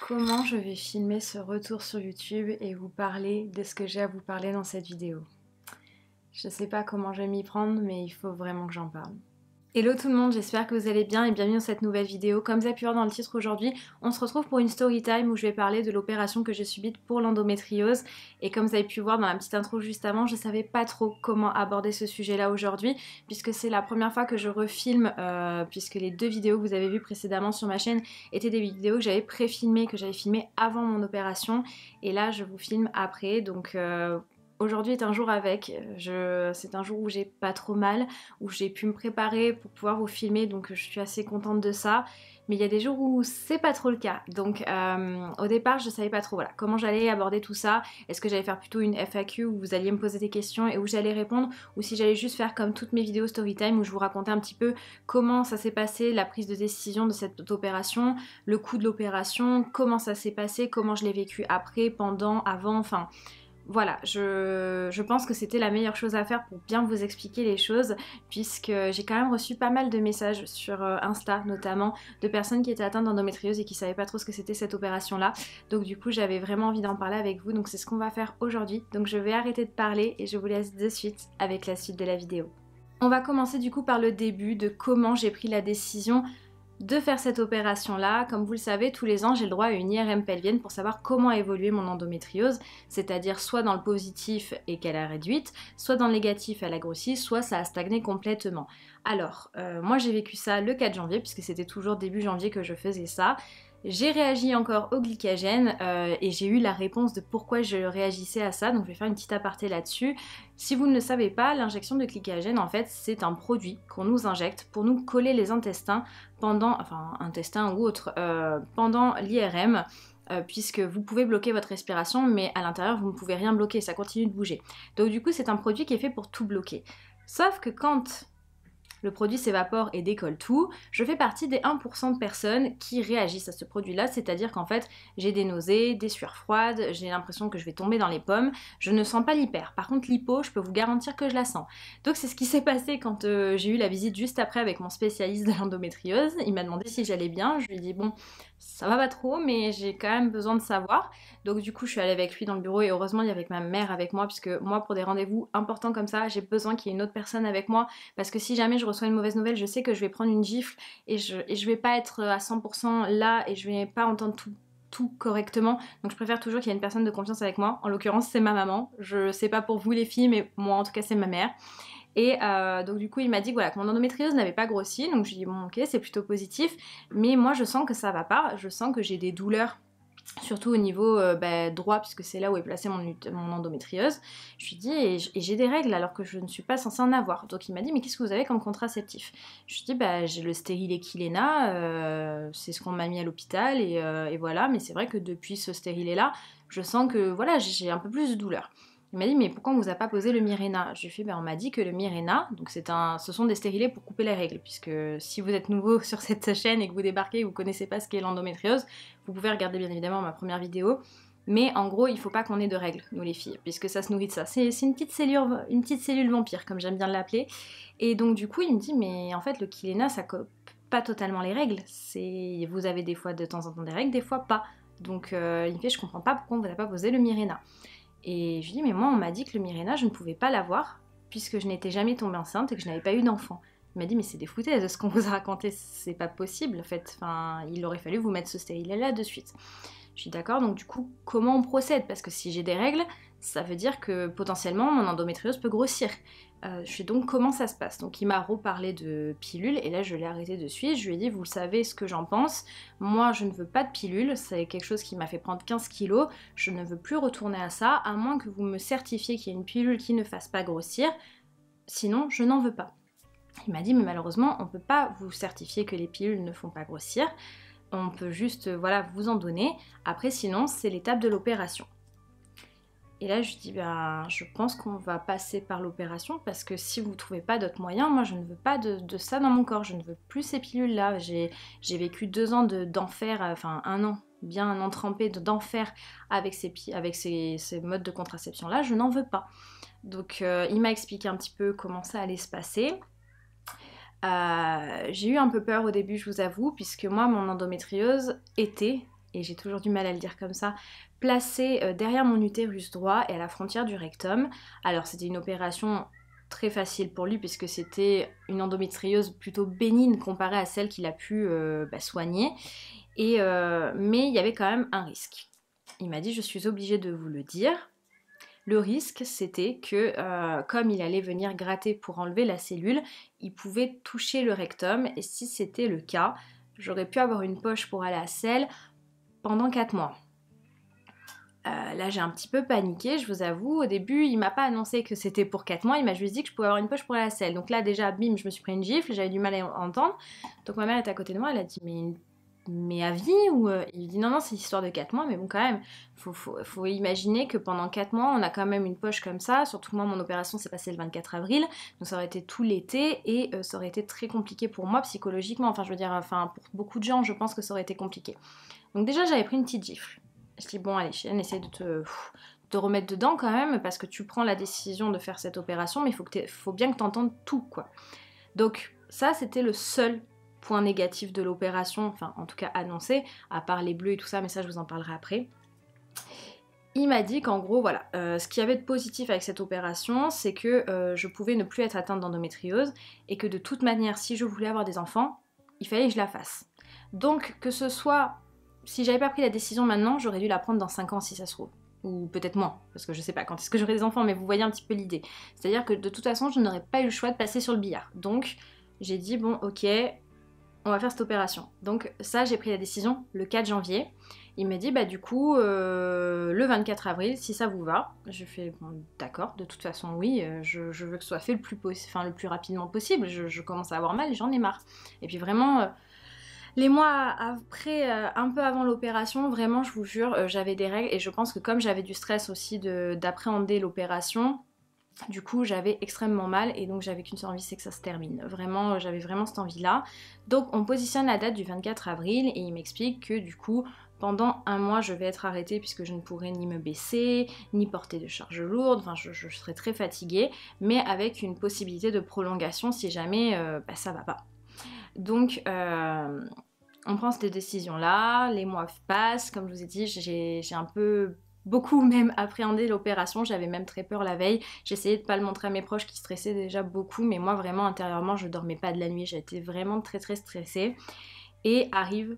comment je vais filmer ce retour sur YouTube et vous parler de ce que j'ai à vous parler dans cette vidéo. Je sais pas comment je vais m'y prendre, mais il faut vraiment que j'en parle. Hello tout le monde, j'espère que vous allez bien et bienvenue dans cette nouvelle vidéo. Comme vous avez pu voir dans le titre aujourd'hui, on se retrouve pour une story time où je vais parler de l'opération que j'ai subie pour l'endométriose. Et comme vous avez pu voir dans la petite intro juste avant, je savais pas trop comment aborder ce sujet-là aujourd'hui, puisque c'est la première fois que je refilme, euh, puisque les deux vidéos que vous avez vues précédemment sur ma chaîne étaient des vidéos que j'avais pré-filmées, que j'avais filmées avant mon opération. Et là, je vous filme après, donc euh, Aujourd'hui est un jour avec. C'est un jour où j'ai pas trop mal, où j'ai pu me préparer pour pouvoir vous filmer, donc je suis assez contente de ça. Mais il y a des jours où c'est pas trop le cas. Donc euh, au départ, je savais pas trop voilà, comment j'allais aborder tout ça. Est-ce que j'allais faire plutôt une FAQ où vous alliez me poser des questions et où j'allais répondre Ou si j'allais juste faire comme toutes mes vidéos Storytime où je vous racontais un petit peu comment ça s'est passé, la prise de décision de cette opération, le coût de l'opération, comment ça s'est passé, comment je l'ai vécu après, pendant, avant, enfin voilà, je, pense que c'était la meilleure chose à faire pour bien vous expliquer les choses, puisque j'ai quand même reçu pas mal de messages sur euh, Insta, notamment, de personnes qui étaient atteintes d'endométriose et qui savaient pas trop ce que c'était cette opération-là. Donc du coup, j'avais vraiment envie d'en parler avec vous, donc c'est ce qu'on va faire aujourd'hui. Donc je vais arrêter de parler et je vous laisse de suite avec la suite de la vidéo. On va commencer du coup par le début de comment j'ai pris la décision de faire cette opération-là. Comme vous le savez, tous les ans, j'ai le droit à une IRM pelvienne pour savoir comment évolué mon endométriose, c'est-à-dire soit dans le positif et qu'elle a réduite, soit dans le négatif, elle a grossi, soit ça a stagné complètement. Alors, euh, moi j'ai vécu ça le 4 janvier, puisque c'était toujours début janvier que je faisais ça. J'ai réagi encore au glycagène euh, et j'ai eu la réponse de pourquoi je réagissais à ça, donc je vais faire une petite aparté là-dessus. Si vous ne le savez pas, l'injection de glycagène en fait c'est un produit qu'on nous injecte pour nous coller les intestins pendant, enfin intestin ou autre, euh, pendant l'IRM. Euh, puisque vous pouvez bloquer votre respiration, mais à l'intérieur, vous ne pouvez rien bloquer, ça continue de bouger. Donc du coup, c'est un produit qui est fait pour tout bloquer. Sauf que quand le produit s'évapore et décolle tout, je fais partie des 1% de personnes qui réagissent à ce produit-là, c'est-à-dire qu'en fait j'ai des nausées, des sueurs froides, j'ai l'impression que je vais tomber dans les pommes, je ne sens pas l'hyper. Par contre l'hypo, je peux vous garantir que je la sens. Donc c'est ce qui s'est passé quand euh, j'ai eu la visite juste après avec mon spécialiste de l'endométriose, il m'a demandé si j'allais bien, je lui ai dit bon, ça va pas trop, mais j'ai quand même besoin de savoir. Donc du coup, je suis allée avec lui dans le bureau et heureusement, il y avait ma mère avec moi, puisque moi, pour des rendez-vous importants comme ça, j'ai besoin qu'il y ait une autre personne avec moi, parce que si jamais je reçois une mauvaise nouvelle, je sais que je vais prendre une gifle et je, vais pas être euh, à 100% là et je vais pas entendre tout, tout correctement. Donc je préfère toujours qu'il y ait une personne de confiance avec moi. En l'occurrence, c'est ma maman. Je sais pas pour vous les filles, mais moi en tout cas, c'est ma mère. Et euh, donc du coup, il m'a dit voilà, que mon endométriose n'avait pas grossi. Donc je lui dit bon ok, c'est plutôt positif, mais moi je sens que ça va pas, je sens que j'ai des douleurs surtout au niveau euh, bah, droit, puisque c'est là où est placée mon, mon endométriose. Je lui ai dit, et j'ai des règles alors que je ne suis pas censée en avoir. Donc il m'a dit, mais qu'est-ce que vous avez comme contraceptif Je lui ai dit, bah, j'ai le stérilet Kilena, euh, c'est ce qu'on m'a mis à l'hôpital, et, voilà, mais c'est vrai que depuis ce stérilet-là, je sens que voilà, j'ai un peu plus de douleurs. Il m'a dit mais pourquoi on vous a pas posé le Mirena Je lui ai fait ben, on m'a dit que le Mirena, donc c'est un, ce sont des stérilés pour couper les règles, puisque si vous êtes nouveau sur cette chaîne et que vous débarquez et vous connaissez pas ce qu'est l'endométriose, vous pouvez regarder bien évidemment ma première vidéo. Mais en gros, il faut pas qu'on ait de règles, nous les filles, puisque ça se nourrit de ça. C'est une petite cellule, une petite cellule vampire, comme j'aime bien l'appeler. Et donc du coup, il me dit mais en fait le Kilena ça coupe pas totalement les règles. C'est vous avez des fois de temps en temps des règles, des fois pas. Donc euh, il me fait je comprends pas pourquoi on vous a pas posé le Mirena. Et je lui dis, mais moi, on m'a dit que le Mirena, je ne pouvais pas l'avoir, puisque je n'étais jamais tombée enceinte et que je n'avais pas eu d'enfant. Il m'a dit, mais c'est des foutaises, ce qu'on vous a raconté, c'est pas possible, en fait. Enfin, il aurait fallu vous mettre ce stérilet là de suite. Je suis d'accord, donc du coup, comment on procède Parce que si j'ai des règles, ça veut dire que potentiellement mon endométriose peut grossir. Euh, je sais donc comment ça se passe. Donc il m'a reparlé de pilules et là je l'ai arrêté de suite. Je lui ai dit vous savez ce que j'en pense. Moi je ne veux pas de pilules. C'est quelque chose qui m'a fait prendre 15 kilos. Je ne veux plus retourner à ça à moins que vous me certifiez qu'il y a une pilule qui ne fasse pas grossir. Sinon je n'en veux pas. Il m'a dit mais malheureusement on ne peut pas vous certifier que les pilules ne font pas grossir. On peut juste euh, voilà vous en donner. Après sinon c'est l'étape de l'opération. Et là, je dis, ben, je pense qu'on va passer par l'opération parce que si vous ne trouvez pas d'autres moyens, moi, je ne veux pas de, ça dans mon corps. Je ne veux plus ces pilules-là. J'ai vécu deux ans d'enfer, euh, enfin un an, bien un an trempé d'enfer avec, ces, avec ces, modes de contraception-là. Je n'en veux pas. Donc, euh, il m'a expliqué un petit peu comment ça allait se passer. Euh, j'ai eu un peu peur au début, je vous avoue, puisque moi, mon endométriose était, et j'ai toujours du mal à le dire comme ça, placé euh, derrière mon utérus droit et à la frontière du rectum. Alors c'était une opération très facile pour lui puisque c'était une endométriose plutôt bénigne comparée à celle qu'il a pu euh, bah, soigner. Et, euh, mais il y avait quand même un risque. Il m'a dit je suis obligée de vous le dire. Le risque c'était que comme il allait venir gratter pour enlever la cellule, il pouvait toucher le rectum et si c'était le cas, j'aurais pu avoir une poche pour aller à sel pendant 4 mois. Euh, là, j'ai un petit peu paniqué, je vous avoue. Au début, il m'a pas annoncé que c'était pour 4 mois, il m'a juste dit que je pouvais avoir une poche pour la selle. Donc là, déjà, bim, je me suis pris une gifle, j'avais du mal à entendre. Donc ma mère est à côté de moi, elle a dit, mais mais à vie ou euh, il dit non non c'est l'histoire de 4 mois mais bon quand même faut, faut, imaginer que pendant 4 mois on a quand même une poche comme ça surtout moi mon opération s'est passée le 24 avril donc ça aurait été tout l'été et euh, ça aurait été très compliqué pour moi psychologiquement enfin je veux dire enfin pour beaucoup de gens je pense que ça aurait été compliqué donc déjà j'avais pris une petite gifle je dis bon allez chienne, essaye de te, remettre dedans quand même parce que tu prends la décision de faire cette opération mais il faut, faut bien que tu entendes tout quoi. Donc ça c'était le seul point négatif de l'opération, enfin en tout cas annoncé, à part les bleus et tout ça mais ça je vous en parlerai après. Il m'a dit qu'en gros, voilà, euh, ce qu'il y avait de positif avec cette opération, c'est que euh, je pouvais ne plus être atteinte d'endométriose et que de toute manière, si je voulais avoir des enfants, il fallait que je la fasse. Donc que ce soit si j'avais pas pris la décision maintenant, j'aurais dû la prendre dans 5 ans si ça se trouve. Ou peut-être moins, parce que je sais pas quand est-ce que j'aurai des enfants, mais vous voyez un petit peu l'idée. C'est-à-dire que de toute façon, je n'aurais pas eu le choix de passer sur le billard. Donc, j'ai dit, bon, ok, on va faire cette opération. Donc, ça, j'ai pris la décision le 4 janvier. Il m'a dit, bah du coup, euh, le 24 avril, si ça vous va. Je fais, bon, d'accord, de toute façon, oui, euh, je, veux que ce soit fait le plus, le plus rapidement possible. Je, je commence à avoir mal, j'en ai marre. Et puis vraiment, euh, les mois après, euh, un peu avant l'opération, vraiment, je vous jure, euh, j'avais des règles et je pense que comme j'avais du stress aussi d'appréhender l'opération, du coup, j'avais extrêmement mal et donc j'avais qu'une envie, c'est que ça se termine. Vraiment, euh, j'avais vraiment cette envie-là. Donc, on positionne la date du 24 avril et il m'explique que du coup, pendant un mois, je vais être arrêtée puisque je ne pourrai ni me baisser, ni porter de charges lourdes. Enfin, je, serai très fatiguée, mais avec une possibilité de prolongation si jamais ça bah, ne ça va pas. Donc, euh, on prend cette décision-là, les mois passent, comme je vous ai dit, j'ai un peu beaucoup même appréhendé l'opération, j'avais même très peur la veille, j'essayais de pas le montrer à mes proches qui stressaient déjà beaucoup, mais moi vraiment intérieurement je dormais pas de la nuit, j'étais vraiment très très stressée. Et arrive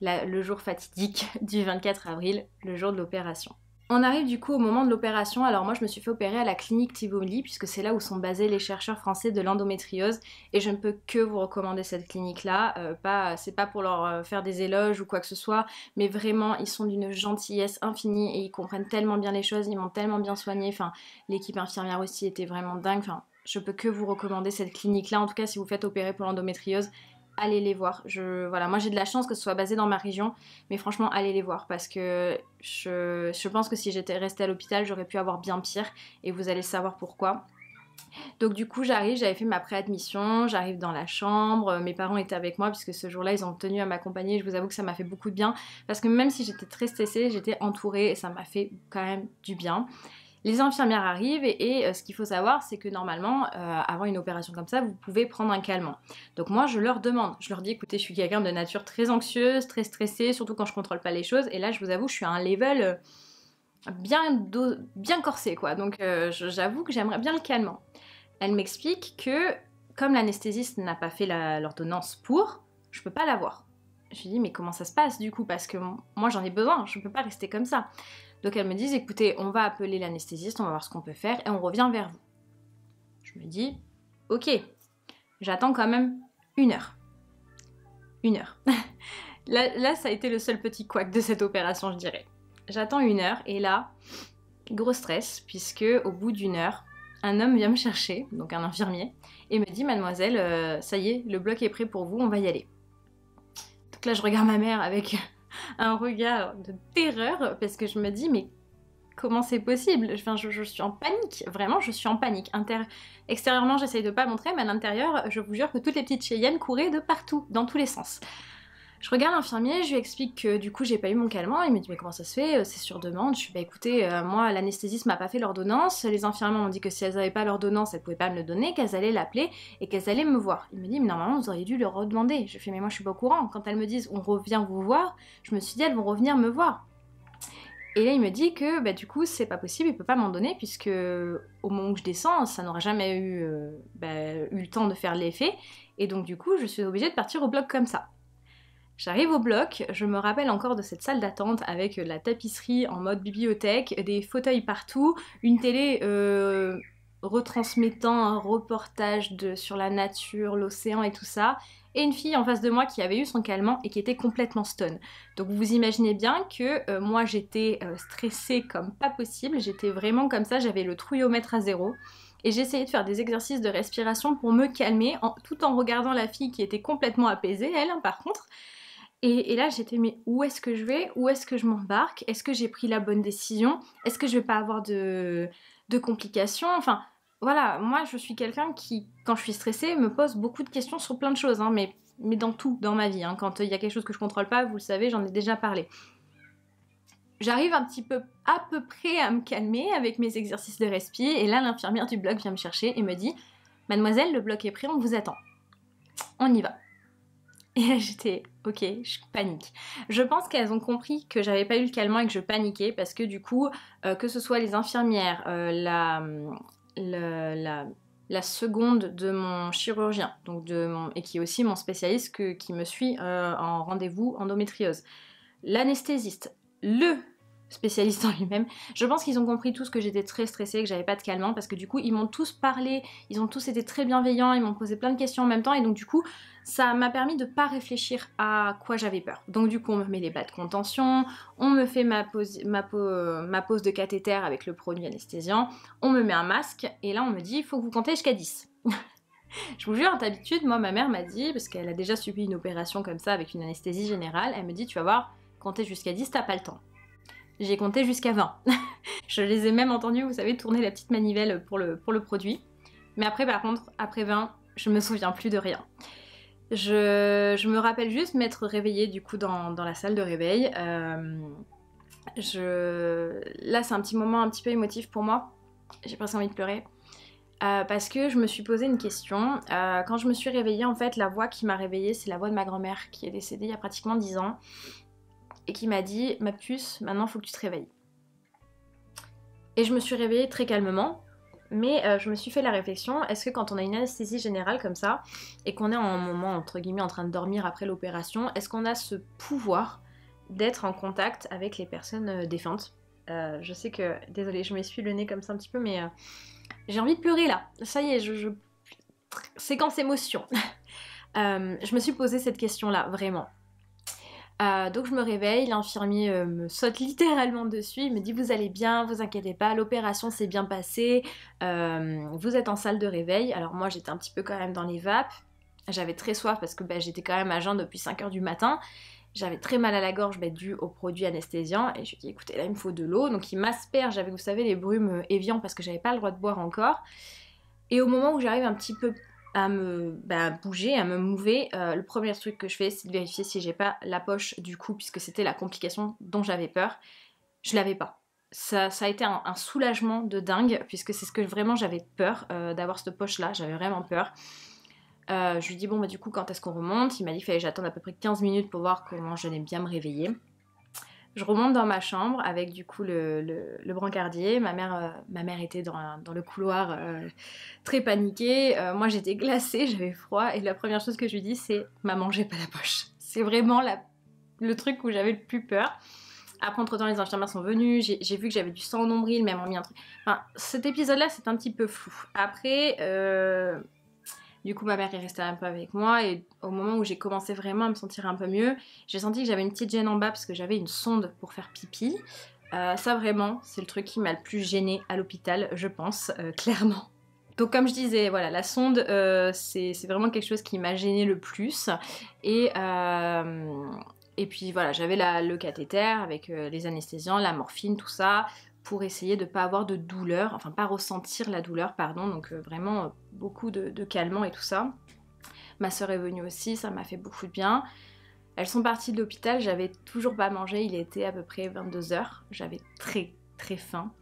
le jour fatidique du 24 avril, le jour de l'opération. On arrive du coup au moment de l'opération. Alors moi, je me suis fait opérer à la clinique Tivoli puisque c'est là où sont basés les chercheurs français de l'endométriose et je ne peux que vous recommander cette clinique-là. Euh, pas, c'est pas pour leur euh, faire des éloges ou quoi que ce soit, mais vraiment, ils sont d'une gentillesse infinie et ils comprennent tellement bien les choses, ils m'ont tellement bien soignée. Enfin, l'équipe infirmière aussi était vraiment dingue. Enfin, je peux que vous recommander cette clinique-là. En tout cas, si vous faites opérer pour l'endométriose, allez les voir. Je, voilà, moi j'ai de la chance que ce soit basé dans ma région, mais franchement, allez les voir parce que je, je pense que si j'étais restée à l'hôpital, j'aurais pu avoir bien pire et vous allez savoir pourquoi. Donc du coup j'arrive, j'avais fait ma préadmission, j'arrive dans la chambre, euh, mes parents étaient avec moi puisque ce jour-là ils ont tenu à m'accompagner, je vous avoue que ça m'a fait beaucoup de bien parce que même si j'étais très stressée, j'étais entourée et ça m'a fait quand même du bien. Les infirmières arrivent et, euh, ce qu'il faut savoir, c'est que normalement, euh, avant une opération comme ça, vous pouvez prendre un calmant. Donc moi, je leur demande, je leur dis, écoutez, je suis quelqu'un de nature très anxieuse, très stressée, surtout quand je contrôle pas les choses. Et là, je vous avoue, je suis à un level euh, bien, corsé, quoi. Donc j'avoue que j'aimerais bien le calmant. Elle m'explique que comme l'anesthésiste n'a pas fait l'ordonnance pour, je peux pas l'avoir. Je lui dis mais comment ça se passe du coup parce que moi j'en ai besoin, je ne peux pas rester comme ça. Donc elles me disent, écoutez, on va appeler l'anesthésiste, on va voir ce qu'on peut faire et on revient vers vous. Je me dis, ok, j'attends quand même une heure. Une heure. là, ça a été le seul petit quack de cette opération, je dirais. J'attends une heure et là, gros stress, puisque au bout d'une heure, un homme vient me chercher, donc un infirmier, et me dit Mademoiselle, euh, ça y est, le bloc est prêt pour vous, on va y aller. Donc là, je regarde ma mère avec un regard de terreur parce que je me dis mais comment c'est possible je, suis en panique, vraiment je suis en panique. Extérieurement j'essaye de pas montrer mais à l'intérieur je vous jure que toutes les petites Cheyennes couraient de partout, dans tous les sens. Je regarde l'infirmier, je lui explique que du coup j'ai pas eu mon calmant, il me dit mais comment ça se fait, euh, c'est sur demande. Je suis bah écoutez, euh, moi l'anesthésiste m'a pas fait l'ordonnance, les infirmières m'ont dit que si elles avaient pas l'ordonnance, elles pouvaient pas me le donner, qu'elles allaient l'appeler et qu'elles allaient me voir. Il me dit mais normalement vous auriez dû le redemander. Je fais mais moi je suis pas au courant. Quand elles me disent on revient vous voir, je me suis dit elles vont revenir me voir. Et là, il me dit que bah, du coup, c'est pas possible, il peut pas m'en donner, puisque au moment où je descends, ça n'aura jamais eu, euh, bah, eu le temps de faire l'effet. Et donc, du coup, je suis obligée de partir au bloc comme ça. J'arrive au bloc, je me rappelle encore de cette salle d'attente avec euh, la tapisserie en mode bibliothèque, des fauteuils partout, une télé euh, retransmettant un reportage sur la nature, l'océan et tout ça, et une fille en face de moi qui avait eu son calmant et qui était complètement stone. Donc vous imaginez bien que euh, moi j'étais stressée comme pas possible, j'étais vraiment comme ça, j'avais le trouillomètre à zéro. Et j'essayais de faire des exercices de respiration pour me calmer, tout en regardant la fille qui était complètement apaisée, elle, hein, par contre. Et, là, j'étais, mais où est-ce que je vais Où est-ce que je m'embarque Est-ce que j'ai pris la bonne décision Est-ce que je vais pas avoir de, complications Enfin, voilà, moi, je suis quelqu'un qui, quand je suis stressée, me pose beaucoup de questions sur plein de choses, hein, mais, mais dans tout, dans ma vie. Hein. Quand euh, il y a quelque chose que je contrôle pas, vous le savez, j'en ai déjà parlé j'arrive un petit peu à peu près à me calmer avec mes exercices de respiration et là l'infirmière du bloc vient me chercher et me dit Mademoiselle, le bloc est prêt, on vous attend. On y va. Et j'étais ok, je panique. Je pense qu'elles ont compris que j'avais pas eu le calmant et que je paniquais parce que du coup, euh, que ce soit les infirmières, euh, la, seconde de mon chirurgien, donc de mon, et qui est aussi mon spécialiste qui me suit euh, en rendez-vous endométriose, l'anesthésiste, le spécialiste en lui-même. Je pense qu'ils ont compris tous que j'étais très stressée, que j'avais pas de calmant, parce que du coup, ils m'ont tous parlé, ils ont tous été très bienveillants, ils m'ont posé plein de questions en même temps, et donc du coup, ça m'a permis de pas réfléchir à quoi j'avais peur. Donc du coup, on me met les bas de contention, on me fait ma pose, ma, ma pose de cathéter avec le produit anesthésiant, on me met un masque, et là, on me dit, il faut que vous comptez jusqu'à 10. Je vous jure, d'habitude, moi, ma mère m'a dit, parce qu'elle a déjà subi une opération comme ça avec une anesthésie générale, elle me dit, tu vas voir, compter jusqu'à 10, t'as pas le temps j'ai compté jusqu'à 20. je les ai même entendus, vous savez, tourner la petite manivelle pour le, pour le produit. Mais après, par contre, après 20, je me souviens plus de rien. Je, me rappelle juste m'être réveillée du coup dans, la salle de réveil. Euh, je... Là, c'est un petit moment un petit peu émotif pour moi. J'ai presque envie de pleurer. Euh, parce que je me suis posé une question. Euh, quand je me suis réveillée, en fait, la voix qui m'a réveillée, c'est la voix de ma grand-mère qui est décédée il y a pratiquement 10 ans et qui m'a dit Ma puce, maintenant faut que tu te réveilles. Et je me suis réveillée très calmement, mais euh, je me suis fait la réflexion est-ce que quand on a une anesthésie générale comme ça, et qu'on est en moment, entre guillemets, en train de dormir après l'opération, est-ce qu'on a ce pouvoir d'être en contact avec les personnes euh, défuntes euh, Je sais que, désolée, je m'essuie le nez comme ça un petit peu, mais j'ai envie de pleurer là. Ça y est, je... Séquence émotion. je me suis posé cette question là, vraiment. Euh, donc je me réveille, l'infirmier euh, me saute littéralement dessus, il me dit vous allez bien, vous inquiétez pas, l'opération s'est bien passée, euh, vous êtes en salle de réveil. Alors moi j'étais un petit peu quand même dans les vapes, j'avais très soif parce que bah, j'étais quand même à jeun depuis 5h du matin. J'avais très mal à la gorge due bah, dû aux produits anesthésiants et je lui ai dit écoutez là il me faut de l'eau donc il m'asperge avec vous savez les brumes éviants parce que j'avais pas le droit de boire encore et au moment où j'arrive un petit peu à me bah, bouger, à me mouver, euh, le premier truc que je fais, c'est de vérifier si j'ai pas la poche du coup puisque c'était la complication dont j'avais peur. Je l'avais pas. Ça, a été un, soulagement de dingue, puisque c'est ce que vraiment j'avais peur euh, d'avoir cette poche-là, j'avais vraiment peur. Euh, je lui dis, bon, bah, du coup, quand est-ce qu'on remonte Il m'a dit qu'il fallait j'attendre à peu près 15 minutes pour voir comment je vais bien me réveiller. Je remonte dans ma chambre avec du coup le, brancardier. Ma mère, euh, ma mère était dans, le couloir euh, très paniquée. Euh, moi j'étais glacée, j'avais froid. Et la première chose que je lui dis c'est m'a j'ai pas la poche. C'est vraiment le truc où j'avais le plus peur. Après, entre-temps, les infirmières sont venues, j'ai vu que j'avais du sang au nombril, même en mis un truc. Enfin, cet épisode-là, c'est un petit peu fou. Après, du coup, ma mère est restée un peu avec moi et au moment où j'ai commencé vraiment à me sentir un peu mieux, j'ai senti que j'avais une petite gêne en bas parce que j'avais une sonde pour faire pipi. Euh, ça vraiment, c'est le truc qui m'a le plus gênée à l'hôpital, je pense, euh, clairement. Donc comme je disais, voilà, la sonde, euh, c'est vraiment quelque chose qui m'a gênée le plus. Et, et puis voilà, j'avais le cathéter avec les anesthésiens, la morphine, tout ça pour essayer de ne pas avoir de douleur, enfin pas ressentir la douleur, pardon, donc euh, vraiment euh, beaucoup de, de et tout ça. Ma soeur est venue aussi, ça m'a fait beaucoup de bien. Elles sont parties de l'hôpital, j'avais toujours pas mangé, il était à peu près 22h, j'avais très très faim.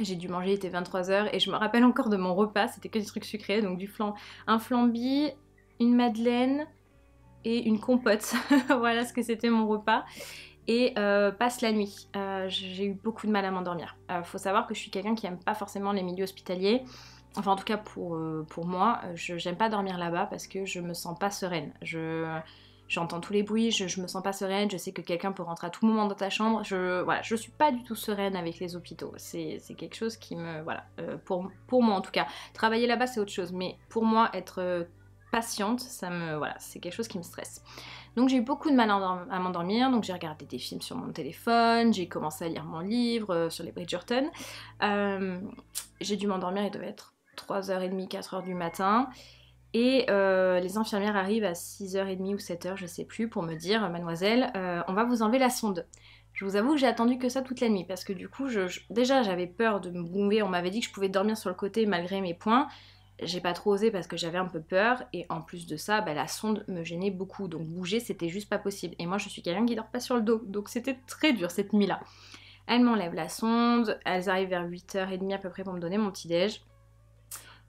J'ai dû manger, il était 23h et je me rappelle encore de mon repas, c'était que des trucs sucrés, donc du flan, un flambi, une madeleine et une compote. voilà ce que c'était mon repas et euh, passe la nuit. Euh, j'ai eu beaucoup de mal à m'endormir. Euh, faut savoir que je suis quelqu'un qui n'aime pas forcément les milieux hospitaliers. Enfin, en tout cas pour, pour moi, je j'aime pas dormir là-bas parce que je me sens pas sereine. Je j'entends tous les bruits, je, me sens pas sereine, je sais que quelqu'un peut rentrer à tout moment dans ta chambre, je voilà, je suis pas du tout sereine avec les hôpitaux, c'est quelque chose qui me voilà, pour, moi en tout cas, travailler là-bas c'est autre chose, mais pour moi être patiente, ça me voilà, c'est quelque chose qui me stresse. Donc j'ai eu beaucoup de mal à m'endormir, donc j'ai regardé des films sur mon téléphone, j'ai commencé à lire mon livre euh, sur les Bridgerton. Euh, j'ai dû m'endormir, il devait être 3h30, 4h du matin. Et euh, les infirmières arrivent à 6h30 ou 7h, je sais plus, pour me dire Mademoiselle, on va vous enlever la sonde. Je vous avoue que j'ai attendu que ça toute la nuit parce que du coup, déjà j'avais peur de me bomber. On m'avait dit que je pouvais dormir sur le côté malgré mes points j'ai pas trop osé parce que j'avais un peu peur et en plus de ça bah, la sonde me gênait beaucoup donc bouger c'était juste pas possible et moi je suis quelqu'un qui dort pas sur le dos donc c'était très dur cette nuit là Elle m'enlève la sonde elles arrivent vers 8h30 à peu près pour me donner mon petit déj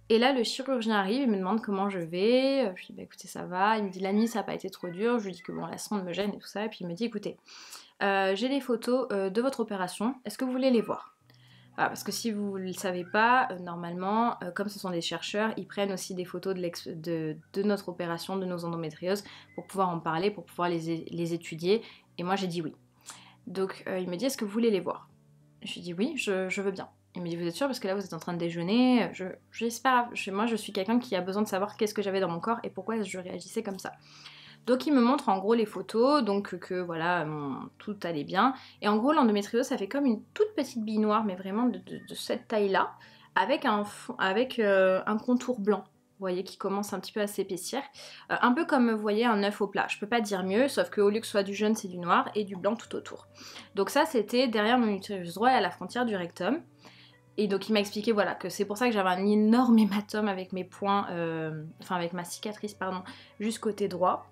et là le chirurgien arrive il me demande comment je vais je lui dis bah écoutez ça va il me dit la nuit ça a pas été trop dur je lui dis que bon la sonde me gêne et tout ça et puis il me dit écoutez euh, j'ai des photos euh, de votre opération est-ce que vous voulez les voir ah, parce que si vous ne le savez pas, euh, normalement, euh, comme ce sont des chercheurs, ils prennent aussi des photos de, notre opération, de nos endométrioses, pour pouvoir en parler, pour pouvoir les, étudier. Et moi, j'ai dit oui. Donc, euh, il me dit, est-ce que vous voulez les voir Je lui ai dit oui, je, veux bien. Il me dit, vous êtes sûr parce que là, vous êtes en train de déjeuner. Je, je moi, je suis quelqu'un qui a besoin de savoir qu'est-ce que j'avais dans mon corps et pourquoi je réagissais comme ça. Donc il me montre en gros les photos, donc que voilà, tout allait bien. Et en gros l'endométriose ça fait comme une toute petite bille noire, mais vraiment de, cette taille-là, avec, un, avec euh, un contour blanc. Vous voyez qui commence un petit peu à s'épaissir, euh, un peu comme vous voyez un œuf au plat. Je peux pas dire mieux, sauf qu'au lieu que ce soit du jaune, c'est du noir et du blanc tout autour. Donc ça, c'était derrière mon utérus droit et à la frontière du rectum. Et donc il m'a expliqué voilà que c'est pour ça que j'avais un énorme hématome avec mes points, euh, enfin avec ma cicatrice pardon, juste côté droit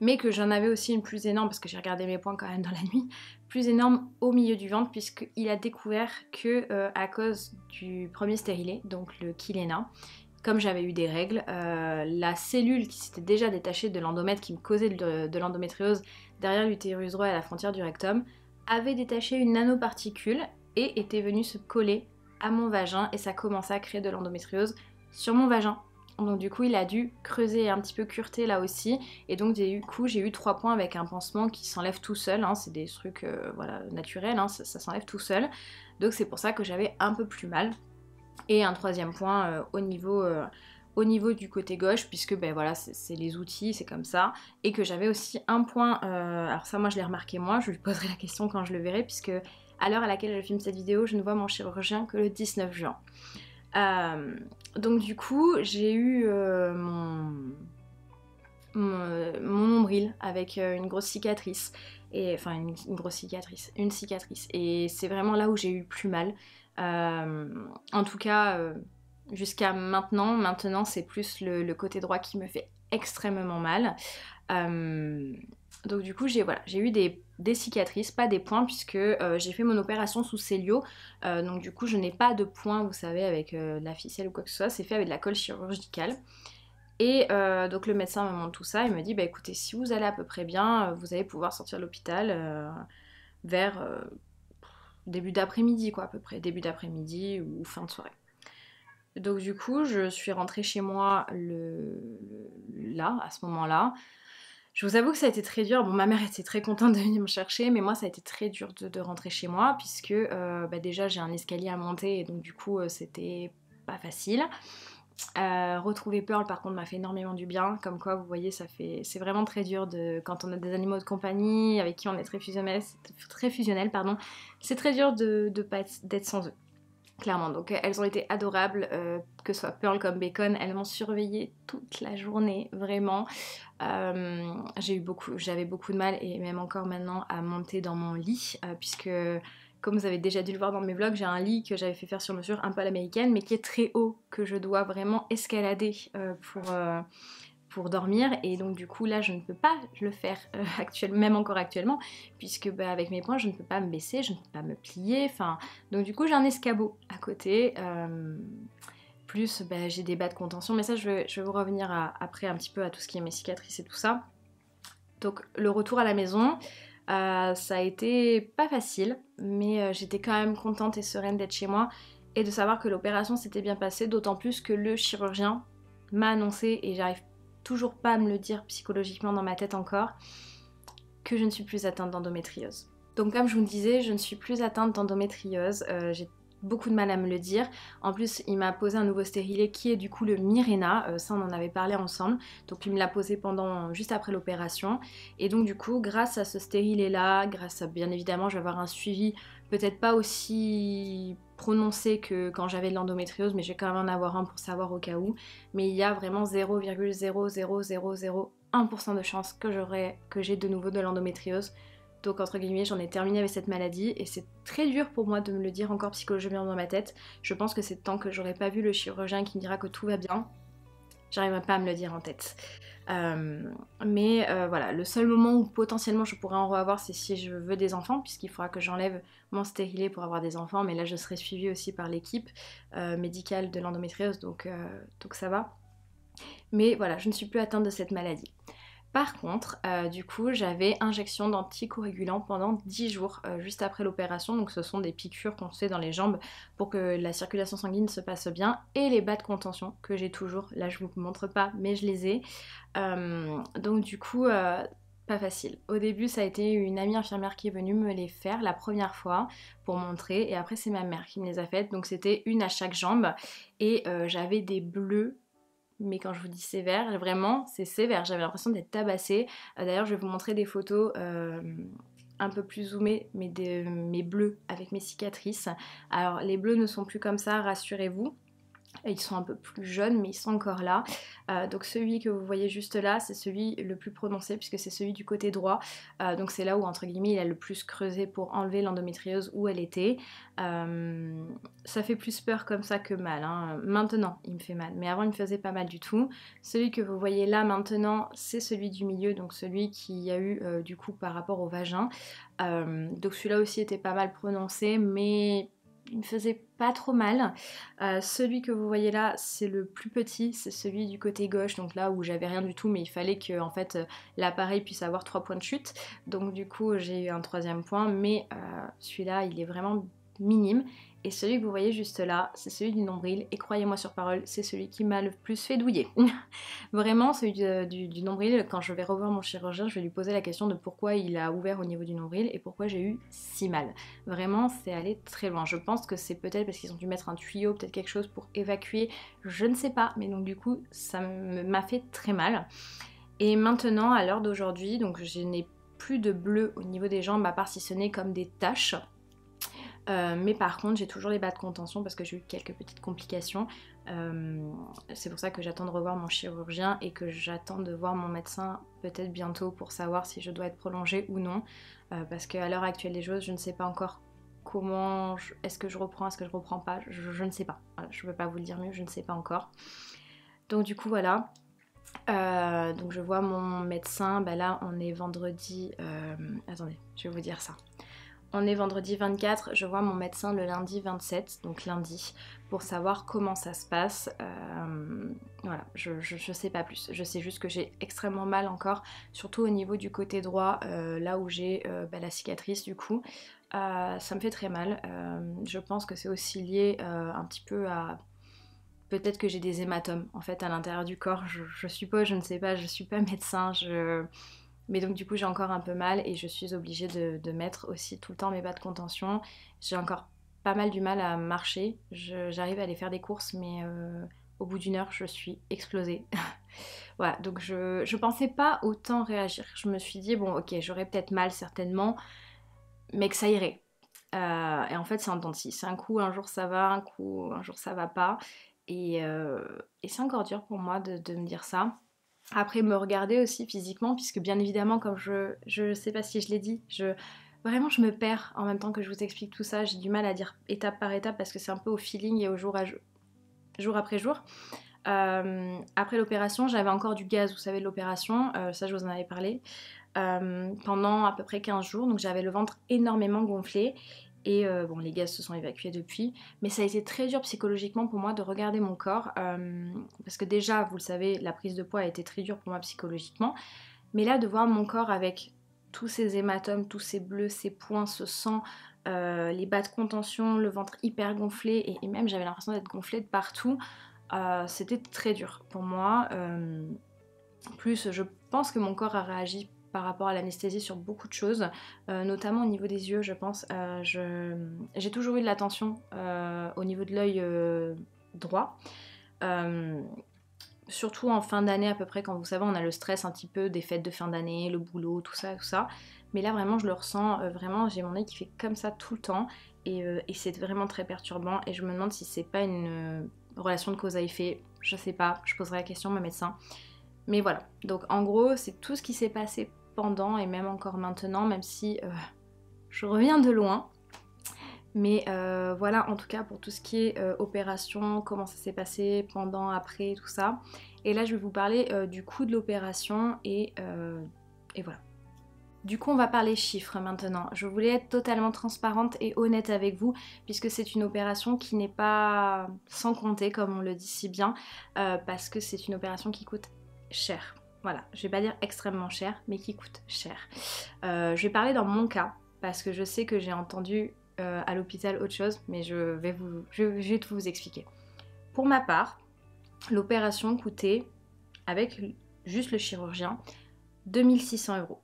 mais que j'en avais aussi une plus énorme, parce que j'ai regardé mes points quand même dans la nuit, plus énorme au milieu du ventre, puisqu'il a découvert que euh, à cause du premier stérilet, donc le Kilena, comme j'avais eu des règles, euh, la cellule qui s'était déjà détachée de l'endomètre, qui me causait de, l'endométriose derrière l'utérus droit à la frontière du rectum, avait détaché une nanoparticule et était venue se coller à mon vagin et ça commençait à créer de l'endométriose sur mon vagin donc du coup il a dû creuser un petit peu curter là aussi et donc du coup j'ai eu trois points avec un pansement qui s'enlève tout seul, hein. c'est des trucs euh, voilà, naturels, hein. ça, s'enlève tout seul donc c'est pour ça que j'avais un peu plus mal et un troisième point euh, au niveau... Euh, au niveau du côté gauche, puisque ben voilà, c'est les outils, c'est comme ça, et que j'avais aussi un point, alors ça moi je l'ai remarqué moi, je lui poserai la question quand je le verrai, puisque à l'heure à laquelle je filme cette vidéo, je ne vois mon chirurgien que le 19 juin. Euh, donc du coup, j'ai eu euh, mon, mon, avec euh, une grosse cicatrice. Et, enfin, une, grosse cicatrice, une cicatrice. Et c'est vraiment là où j'ai eu le plus mal. en tout cas, jusqu'à maintenant, maintenant c'est plus le, côté droit qui me fait extrêmement mal. donc du coup, j'ai voilà, eu des des cicatrices, pas des points, puisque euh, j'ai fait mon opération sous célio. Euh, donc du coup, je n'ai pas de points, vous savez, avec euh, de la ficelle ou quoi que ce soit. C'est fait avec de la colle chirurgicale. Et donc le médecin me montre tout ça. Il me dit, bah écoutez, si vous allez à peu près bien, vous allez pouvoir sortir de l'hôpital vers début d'après-midi, quoi, à peu près. Début d'après-midi ou fin de soirée. Donc du coup, je suis rentrée chez moi le... là, à ce moment-là. Je vous avoue que ça a été très dur. Bon, ma mère était très contente de venir me chercher, mais moi, ça a été très dur de, rentrer chez moi, puisque euh, bah, déjà, j'ai un escalier à monter, et donc du coup, euh, c'était pas facile. Euh, retrouver Pearl par contre m'a fait énormément du bien, comme quoi vous voyez ça fait c'est vraiment très dur de quand on a des animaux de compagnie avec qui on est très fusionnel, très fusionnel pardon, c'est très dur de, d'être sans eux. Clairement, donc euh, elles ont été adorables, euh, que ce soit Pearl comme Bacon, elles m'ont surveillée toute la journée, vraiment. Euh, j'ai eu beaucoup, j'avais beaucoup de mal et même encore maintenant à monter dans mon lit, puisque comme vous avez déjà dû le voir dans mes vlogs, j'ai un lit que j'avais fait faire sur mesure un peu à l'américaine, mais qui est très haut, que je dois vraiment escalader pour dormir et donc du coup là je ne peux pas le faire euh, actuellement, même encore actuellement puisque bah, avec mes points je ne peux pas me baisser, je ne peux pas me plier, enfin donc du coup j'ai un escabeau à côté. Euh, plus bah, j'ai des bas de contention, mais ça je vais, vous revenir après un petit peu à tout ce qui est mes cicatrices et tout ça. Donc le retour à la maison, euh, ça a été pas facile, mais j'étais quand même contente et sereine d'être chez moi et de savoir que l'opération s'était bien passée, d'autant plus que le chirurgien m'a annoncé et j'arrive toujours pas à me le dire psychologiquement dans ma tête encore, que je ne suis plus atteinte d'endométriose. Donc comme je vous le disais, je ne suis plus atteinte d'endométriose, euh, j'ai beaucoup de mal à me le dire. En plus, il m'a posé un nouveau stérilet qui est du coup le Mirena, euh, ça on en avait parlé ensemble. Donc il me l'a posé pendant juste après l'opération et donc du coup, grâce à ce stérilet là, grâce à bien évidemment, je vais avoir un suivi peut-être pas aussi prononcé que quand j'avais de l'endométriose, mais je vais quand même en avoir un pour savoir au cas où. Mais il y a vraiment 0,00001% de chance que j'aurai, que j'ai de nouveau de l'endométriose. Donc entre guillemets, j'en ai terminé avec cette maladie et c'est très dur pour moi de me le dire encore psychologiquement dans ma tête. Je pense que c'est tant que j'aurais pas vu le chirurgien qui me dira que tout va bien, J'arrive pas à me le dire en tête. Euh, mais euh, voilà, le seul moment où potentiellement je pourrais en revoir, c'est si je veux des enfants, puisqu'il faudra que j'enlève mon stérilet pour avoir des enfants. Mais là, je serai suivie aussi par l'équipe euh, médicale de l'endométriose, donc, que ça va. Mais voilà, je ne suis plus atteinte de cette maladie. Par contre, euh, du coup, j'avais injection d'anticoagulants pendant 10 jours euh, juste après l'opération. Donc, ce sont des piqûres qu'on fait dans les jambes pour que la circulation sanguine se passe bien et les bas de contention que j'ai toujours. Là, je vous montre pas, mais je les ai. Euh, donc, du coup, pas facile. Au début, ça a été une amie infirmière qui est venue me les faire la première fois pour montrer, et après, c'est ma mère qui me les a faites. Donc, c'était une à chaque jambe, et j'avais des bleus mais quand je vous dis sévère, vraiment, c'est sévère. J'avais l'impression d'être tabassée. Euh, d'ailleurs, je vais vous montrer des photos euh, un peu plus zoomées mais mes bleus avec mes cicatrices. Alors les bleus ne sont plus comme ça, rassurez-vous. Ils sont un peu plus jeunes, mais ils sont encore là. Euh, donc celui que vous voyez juste là, c'est celui le plus prononcé puisque c'est celui du côté droit. Euh, donc c'est là où, entre guillemets, il a le plus creusé pour enlever l'endométriose où elle était. Euh, ça fait plus peur comme ça que mal. Hein. Maintenant, il me fait mal, mais avant, il me faisait pas mal du tout. Celui que vous voyez là maintenant, c'est celui du milieu, donc celui qui a eu du coup par rapport au vagin. donc celui-là aussi était pas mal prononcé, mais il me faisait pas trop mal. Euh, celui que vous voyez là, c'est le plus petit, c'est celui du côté gauche, donc là où j'avais rien du tout, mais il fallait que en fait euh, l'appareil puisse avoir trois points de chute. Donc du coup, j'ai eu un troisième point, mais euh, celui-là, il est vraiment minime et celui que vous voyez juste là, c'est celui du nombril. Et croyez-moi sur parole, c'est celui qui m'a le plus fait douiller. Vraiment, celui du, nombril, quand je vais revoir mon chirurgien, je vais lui poser la question de pourquoi il a ouvert au niveau du nombril et pourquoi j'ai eu si mal. Vraiment, c'est allé très loin. Je pense que c'est peut-être parce qu'ils ont dû mettre un tuyau, peut-être quelque chose pour évacuer, je ne sais pas. Mais donc du coup, ça m'a fait très mal. Et maintenant, à l'heure d'aujourd'hui, donc je n'ai plus de bleu au niveau des jambes, à part si ce n'est comme des taches. Euh, mais par contre, j'ai toujours les bas de contention parce que j'ai eu quelques petites complications. Euh, c'est pour ça que j'attends de revoir mon chirurgien et que j'attends de voir mon médecin peut-être bientôt pour savoir si je dois être prolongée ou non. Euh, parce qu'à l'heure actuelle des choses, je ne sais pas encore comment, est-ce que je reprends, est-ce que je reprends pas, je, ne sais pas. Je ne peux pas vous le dire mieux, je ne sais pas encore. Donc du coup, voilà. donc je vois mon médecin, bah là on est vendredi, attendez, je vais vous dire ça. On est vendredi 24, je vois mon médecin le lundi 27, donc lundi, pour savoir comment ça se passe. Euh, voilà, je, je, sais pas plus. Je sais juste que j'ai extrêmement mal encore, surtout au niveau du côté droit, euh, là où j'ai euh, bah, la cicatrice du coup. ça me fait très mal. je pense que c'est aussi lié un petit peu à peut-être que j'ai des hématomes en fait à l'intérieur du corps. Je, je, suppose, je ne sais pas, je suis pas médecin, je mais donc du coup j'ai encore un peu mal et je suis obligée de, mettre aussi tout le temps mes bas de contention. J'ai encore pas mal du mal à marcher. J'arrive à aller faire des courses mais euh, au bout d'une heure je suis explosée. voilà, donc je, je pensais pas autant réagir. Je me suis dit bon ok j'aurais peut-être mal certainement mais que ça irait. Euh, et en fait c'est un dentiste. Un coup un jour ça va, un coup un jour ça va pas. Et, euh, c'est encore dur pour moi de me dire ça. Après, me regarder aussi physiquement, puisque bien évidemment, comme je ne sais pas si je l'ai dit, je, vraiment je me perds en même temps que je vous explique tout ça. J'ai du mal à dire étape par étape parce que c'est un peu au feeling et au jour, à jour, après jour. Euh, après l'opération, j'avais encore du gaz, vous savez, de l'opération, euh, ça je vous en avais parlé, euh, pendant à peu près 15 jours. Donc j'avais le ventre énormément gonflé et euh, bon, les gaz se sont évacués depuis. Mais ça a été très dur psychologiquement pour moi de regarder mon corps. Euh, parce que déjà, vous le savez, la prise de poids a été très dure pour moi psychologiquement. Mais là, de voir mon corps avec tous ces hématomes, tous ces bleus, ces points, ce sang, euh, les bas de contention, le ventre hyper gonflé, et, même j'avais l'impression d'être gonflé de partout, c'était très dur pour moi. plus, je pense que mon corps a réagi par rapport à l'anesthésie sur beaucoup de choses, euh, notamment au niveau des yeux, je pense. Euh, j'ai toujours eu de l'attention euh, au niveau de l'œil droit. surtout en fin d'année à peu près, quand vous savez, on a le stress un petit peu des fêtes de fin d'année, le boulot, tout ça, tout ça. Mais là, vraiment, je le ressens. vraiment, j'ai mon œil qui fait comme ça tout le temps. Et, et, c'est vraiment très perturbant. Et je me demande si c'est pas une relation de cause à effet. Je sais pas. Je poserai la question à ma médecin. Mais voilà, donc en gros, c'est tout ce qui s'est passé pendant et même encore maintenant, même si euh, je reviens de loin. Mais euh, voilà, en tout cas pour tout ce qui est euh, opération, comment ça s'est passé pendant, après, tout ça. Et là, je vais vous parler du coût de l'opération et, voilà. Du coup, on va parler chiffres maintenant. Je voulais être totalement transparente et honnête avec vous, puisque c'est une opération qui n'est pas sans compter, comme on le dit si bien, parce que c'est une opération qui coûte cher. Voilà, je vais pas dire extrêmement cher, mais qui coûte cher. Euh, je vais parler dans mon cas, parce que je sais que j'ai entendu euh, à l'hôpital autre chose, mais je vais, vous, je vais tout vous expliquer. Pour ma part, l'opération coûtait, avec juste le chirurgien, 2600 euros.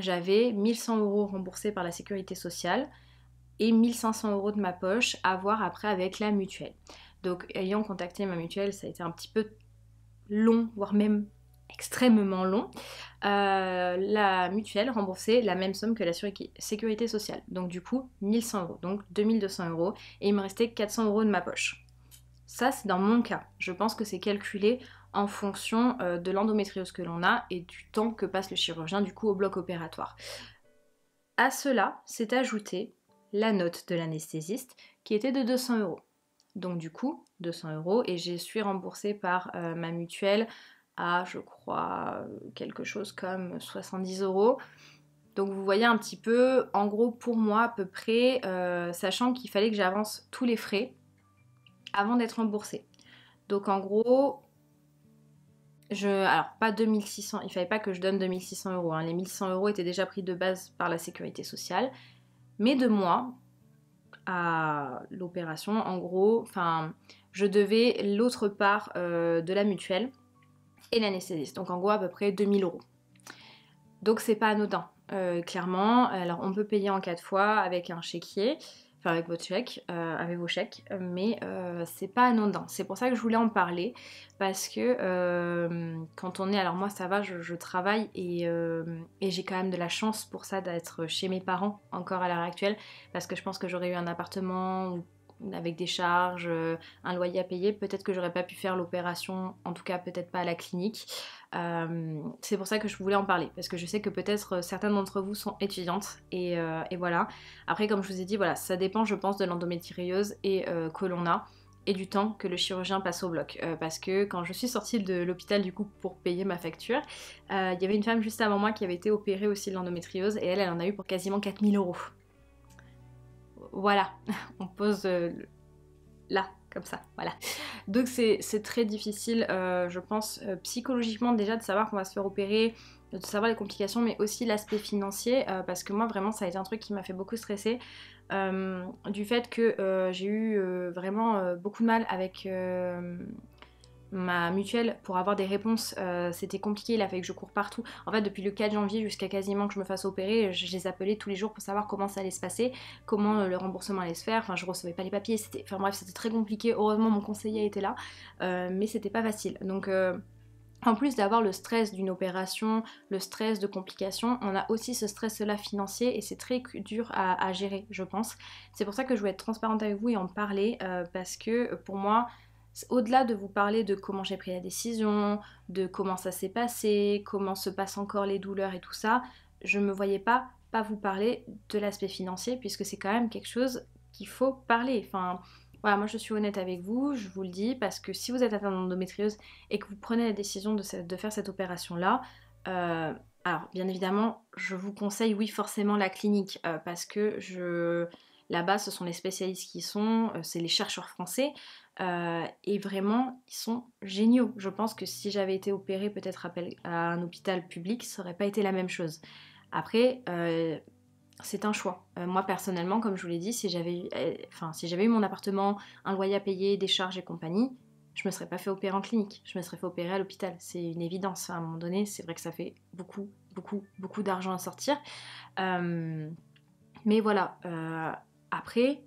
J'avais 1100 euros remboursés par la sécurité sociale et 1500 euros de ma poche à voir après avec la mutuelle. Donc ayant contacté ma mutuelle, ça a été un petit peu long, voire même extrêmement long, euh, la mutuelle remboursait la même somme que la sécurité sociale. Donc du coup, 1100 euros, donc 2200 euros, et il me restait 400 euros de ma poche. Ça, c'est dans mon cas. Je pense que c'est calculé en fonction euh, de l'endométriose que l'on a et du temps que passe le chirurgien du coup au bloc opératoire. À cela s'est ajoutée la note de l'anesthésiste qui était de 200 euros. Donc du coup, 200 euros et je suis remboursée par euh, ma mutuelle je crois, euh, quelque chose comme 70 euros. Donc vous voyez un petit peu, en gros pour moi à peu près, euh, sachant qu'il fallait que j'avance tous les frais avant d'être remboursée. Donc en gros, je, alors pas 2600, il fallait pas que je donne 2600 euros. Hein. les 1100 euros étaient déjà pris de base par la sécurité sociale. Mais de moi à l'opération, en gros, enfin, je devais l'autre part euh, de la mutuelle et l'anesthésiste. Donc en gros à peu près 2000 euros. Donc c'est pas anodin, euh, clairement. Alors on peut payer en quatre fois avec un chéquier, enfin avec votre chèque, euh, avec vos chèques, mais euh, c'est pas anodin. C'est pour ça que je voulais en parler, parce que quand on est, alors moi ça va, je, travaille et, et j'ai quand même de la chance pour ça d'être chez mes parents encore à l'heure actuelle, parce que je pense que j'aurais eu un appartement ou avec des charges, euh, un loyer à payer, peut-être que j'aurais pas pu faire l'opération, en tout cas peut-être pas à la clinique. Euh, c'est pour ça que je voulais en parler, parce que je sais que peut-être euh, certaines d'entre vous sont étudiantes, et, voilà. Après, comme je vous ai dit, voilà, ça dépend, je pense, de l'endométriose et que l'on a et du temps que le chirurgien passe au bloc. parce que quand je suis sortie de l'hôpital du coup pour payer ma facture, il y avait une femme juste avant moi qui avait été opérée aussi de l'endométriose et elle, elle en a eu pour quasiment 4000 euros voilà, on pose euh, là, comme ça, voilà. Donc c'est très difficile, euh, je pense, euh, psychologiquement déjà de savoir qu'on va se faire opérer, de savoir les complications, mais aussi l'aspect financier, parce que moi vraiment ça a été un truc qui m'a fait beaucoup stresser, du fait que j'ai eu vraiment beaucoup de mal avec ma mutuelle pour avoir des réponses, euh, c'était compliqué, il a fallu que je cours partout. En fait, depuis le 4 janvier jusqu'à quasiment que je me fasse opérer, je les appelais tous les jours pour savoir comment ça allait se passer, comment euh, le remboursement allait se faire. Enfin, je recevais pas les papiers, c'était, enfin bref, c'était très compliqué. Heureusement, mon conseiller était là, euh, mais c'était pas facile. Donc en plus d'avoir le stress d'une opération, le stress de complications, on a aussi ce stress-là financier et c'est très dur à, gérer, je pense. C'est pour ça que je voulais être transparente avec vous et en parler parce que pour moi, au-delà de vous parler de comment j'ai pris la décision, de comment ça s'est passé, comment se passent encore les douleurs et tout ça, je ne me voyais pas pas vous parler de l'aspect financier puisque c'est quand même quelque chose qu'il faut parler. Enfin, voilà, moi je suis honnête avec vous, je vous le dis parce que si vous êtes atteint d'endométriose et que vous prenez la décision de, faire cette opération-là, euh, alors bien évidemment, je vous conseille, oui, forcément la clinique euh, parce que je... Là-bas, ce sont les spécialistes qui sont, euh, c'est les chercheurs français. Euh, et vraiment, ils sont géniaux. Je pense que si j'avais été opérée peut-être à un hôpital public, ça n'aurait pas été la même chose. Après, euh, c'est un choix. Euh, moi personnellement, comme je vous l'ai dit, si j'avais, enfin, si j'avais eu mon appartement, un loyer à payer, des charges et compagnie, je ne me serais pas fait opérer en clinique. Je me serais fait opérer à l'hôpital. C'est une évidence. À un moment donné, c'est vrai que ça fait beaucoup, beaucoup, beaucoup d'argent à sortir. mais voilà. après,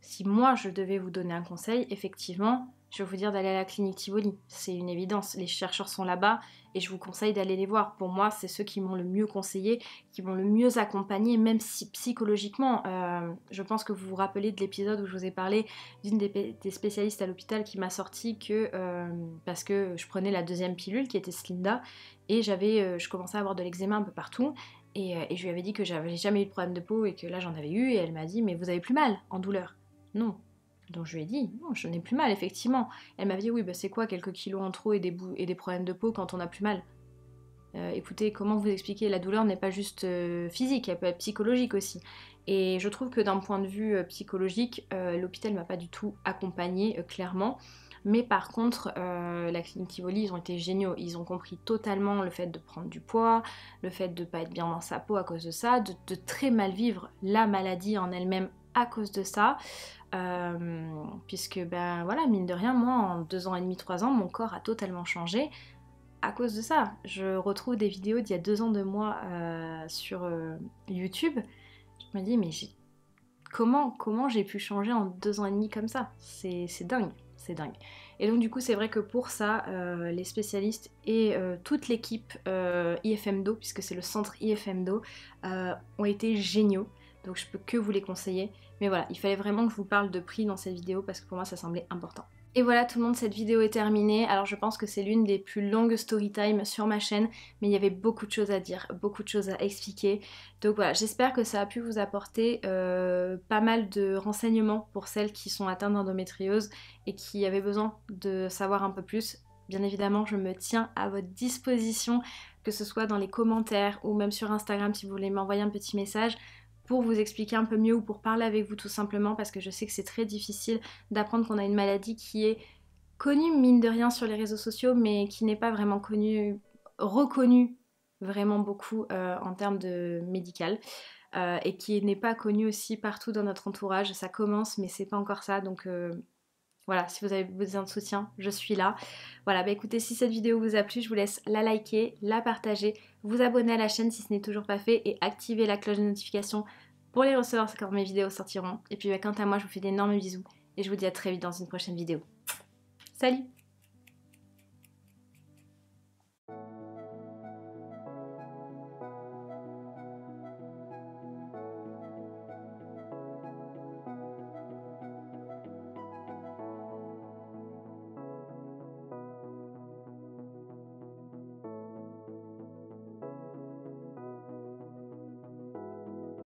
si moi je devais vous donner un conseil, effectivement, je vais vous dire d'aller à la clinique Tivoli. C'est une évidence. Les chercheurs sont là-bas et je vous conseille d'aller les voir. Pour moi, c'est ceux qui m'ont le mieux conseillé, qui m'ont le mieux accompagné, même si psychologiquement. Euh, je pense que vous vous rappelez de l'épisode où je vous ai parlé d'une des, spécialistes à l'hôpital qui m'a sorti que euh, parce que je prenais la deuxième pilule qui était Slinda et j'avais, euh, je commençais à avoir de l'eczéma un peu partout. Et, je lui avais dit que j'avais jamais eu de problème de peau et que là j'en avais eu et elle m'a dit mais vous avez plus mal en douleur non. Donc je lui ai dit, non, je n'ai plus mal, effectivement. Elle m'avait dit, oui, bah, c'est quoi quelques kilos en trop et des, problèmes de peau quand on a plus mal euh, écoutez, comment vous expliquer La douleur n'est pas juste euh, physique, elle peut être psychologique aussi. Et je trouve que d'un point de vue euh, psychologique, l'hôpital m'a pas du tout accompagnée, clairement. Mais par contre, euh, la clinique Tivoli, ils ont été géniaux. Ils ont compris totalement le fait de prendre du poids, le fait de ne pas être bien dans sa peau à cause de ça, de, très mal vivre la maladie en elle-même à cause de ça. Euh, puisque, ben voilà, mine de rien, moi, en deux ans et demi, trois ans, mon corps a totalement changé à cause de ça. Je retrouve des vidéos d'il y a deux ans de moi euh, sur YouTube. Je me dis, mais comment, comment j'ai pu changer en deux ans et demi comme ça C'est dingue c'est dingue. Et donc du coup c'est vrai que pour ça, euh, les spécialistes et euh, toute l'équipe euh, IFMDO, puisque c'est le centre IFMDO, ont été géniaux. Donc je peux que vous les conseiller. Mais voilà, il fallait vraiment que je vous parle de prix dans cette vidéo parce que pour moi ça semblait important. Et voilà tout le monde, cette vidéo est terminée. Alors je pense que c'est l'une des plus longues story time sur ma chaîne, mais il y avait beaucoup de choses à dire, beaucoup de choses à expliquer. Donc voilà, j'espère que ça a pu vous apporter euh, pas mal de renseignements pour celles qui sont atteintes d'endométriose et qui avaient besoin de savoir un peu plus. Bien évidemment, je me tiens à votre disposition, que ce soit dans les commentaires ou même sur Instagram si vous voulez m'envoyer un petit message pour vous expliquer un peu mieux ou pour parler avec vous tout simplement parce que je sais que c'est très difficile d'apprendre qu'on a une maladie qui est connue mine de rien sur les réseaux sociaux mais qui n'est pas vraiment connue, reconnue vraiment beaucoup euh, en termes de médical. Euh, et qui n'est pas connue aussi partout dans notre entourage. Ça commence, mais c'est pas encore ça. Donc, euh, voilà, si vous avez besoin de soutien, je suis là. Voilà, bah écoutez, si cette vidéo vous a plu, je vous laisse la liker, la partager, vous abonner à la chaîne si ce n'est toujours pas fait et activer la cloche de notification pour les recevoir quand mes vidéos sortiront. Et puis bah, quant à moi, je vous fais d'énormes bisous et je vous dis à très vite dans une prochaine vidéo. Salut